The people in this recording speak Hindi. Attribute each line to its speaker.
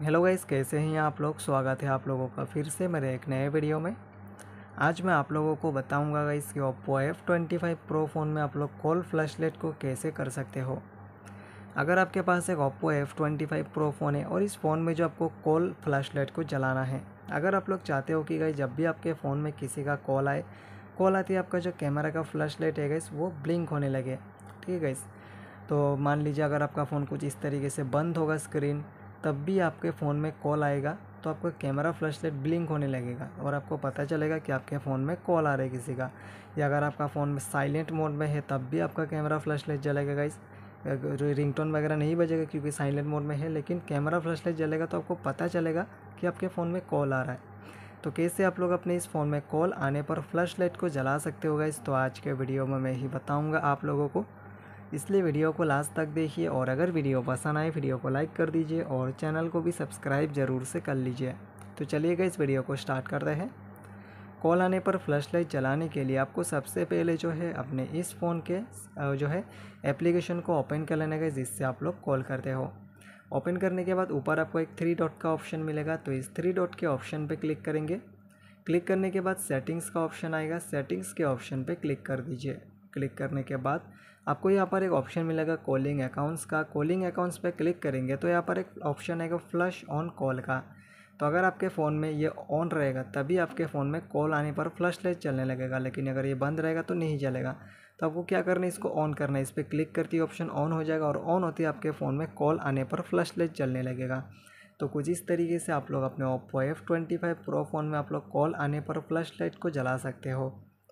Speaker 1: हेलो गाइस कैसे हैं आप लोग स्वागत है आप लोगों का फिर से मेरे एक नए वीडियो में आज मैं आप लोगों को बताऊंगा गाइस कि Oppo F twenty five pro phone में आप लोग कॉल फ्लैश लाइट को कैसे कर सकते हो अगर आपके पास एक Oppo F twenty five pro phone है और इस फ़ोन में जो आपको कॉल फ्लैश लाइट को जलाना है अगर आप लोग चाहते हो कि गाइस जब भी आपके फ़ोन में किसी का कॉल आए कॉल आती है आपका जो कैमरा का फ्लैश लाइट है गाइस वो ब्लिंक होने लगे ठीक है गाइस तो मान लीजिए अगर आपका फ़ोन कुछ इस तरीके से बंद होगा स्क्रीन तब भी आपके फ़ोन में कॉल आएगा तो आपका कैमरा फ्लैश लाइट ब्लिंक होने लगेगा और आपको पता चलेगा कि आपके फ़ोन में कॉल आ रहा है किसी का या अगर आपका फ़ोन में साइलेंट मोड में है तब भी आपका कैमरा फ्लैश लाइट जलेगा गाइस रिंगटोन वगैरह नहीं बजेगा क्योंकि साइलेंट मोड में है लेकिन कैमरा फ्लैश लाइट जलेगा तो आपको पता चलेगा कि आपके फ़ोन में कॉल आ रहा है तो कैसे आप लोग अपने इस फ़ोन में कॉल आने पर फ्लैश लाइट को जला सकते हो गाइस तो आज के वीडियो में मैं ही बताऊँगा आप लोगों को इसलिए वीडियो को लास्ट तक देखिए और अगर वीडियो पसंद आए वीडियो को लाइक कर दीजिए और चैनल को भी सब्सक्राइब ज़रूर से कर लीजिए तो चलिएगा इस वीडियो को स्टार्ट करते हैं कॉल आने पर फ्लैश लाइट चलाने के लिए आपको सबसे पहले जो है अपने इस फ़ोन के जो है एप्लीकेशन को ओपन कर लेने गए जिससे आप लोग कॉल करते हो ओपन करने के बाद ऊपर आपको एक थ्री डॉट का ऑप्शन मिलेगा तो इस थ्री डॉट के ऑप्शन पर क्लिक करेंगे क्लिक करने के बाद सेटिंग्स का ऑप्शन आएगा सेटिंग्स के ऑप्शन पर क्लिक कर दीजिए क्लिक करने के बाद आपको यहाँ पर एक ऑप्शन मिलेगा कॉलिंग अकाउंट्स का कॉलिंग अकाउंट्स पे क्लिक करेंगे तो यहाँ पर एक ऑप्शन है फ्लश ऑन कॉल का तो अगर आपके फ़ोन में ये ऑन रहेगा तभी आपके फ़ोन में कॉल आने पर फ्लश लाइट चलने लगेगा लेकिन अगर ये बंद रहेगा तो नहीं चलेगा तो आपको क्या करना है इसको ऑन करना है इस पर क्लिक करती है ऑप्शन ऑन हो जाएगा और ऑन होती है आपके फ़ोन में कॉल आने पर फ्लश लाइट चलने लगेगा तो कुछ इस तरीके से आप लोग अपने Oppo F twenty five pro phone में आप लोग कॉल आने पर फ्लश लाइट को जला सकते हो